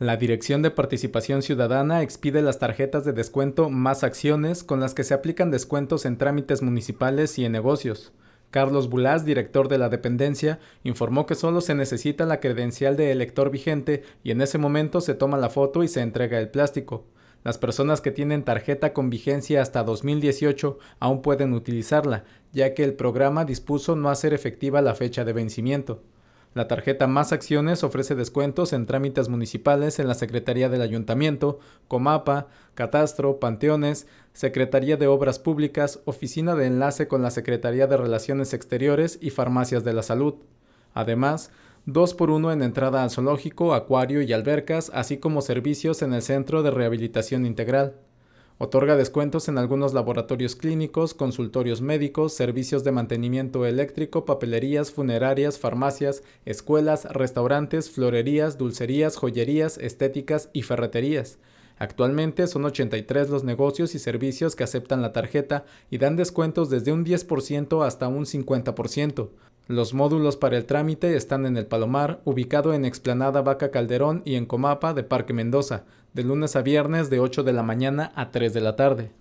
La Dirección de Participación Ciudadana expide las tarjetas de descuento Más Acciones con las que se aplican descuentos en trámites municipales y en negocios. Carlos Bulás, director de la dependencia, informó que solo se necesita la credencial de elector vigente y en ese momento se toma la foto y se entrega el plástico. Las personas que tienen tarjeta con vigencia hasta 2018 aún pueden utilizarla, ya que el programa dispuso no hacer efectiva la fecha de vencimiento. La tarjeta Más Acciones ofrece descuentos en trámites municipales en la Secretaría del Ayuntamiento, Comapa, Catastro, Panteones, Secretaría de Obras Públicas, Oficina de Enlace con la Secretaría de Relaciones Exteriores y Farmacias de la Salud. Además, 2 por 1 en entrada al zoológico, acuario y albercas, así como servicios en el Centro de Rehabilitación Integral. Otorga descuentos en algunos laboratorios clínicos, consultorios médicos, servicios de mantenimiento eléctrico, papelerías, funerarias, farmacias, escuelas, restaurantes, florerías, dulcerías, joyerías, estéticas y ferreterías. Actualmente son 83 los negocios y servicios que aceptan la tarjeta y dan descuentos desde un 10% hasta un 50%. Los módulos para el trámite están en El Palomar, ubicado en Explanada Vaca Calderón y en Comapa de Parque Mendoza, de lunes a viernes de 8 de la mañana a 3 de la tarde.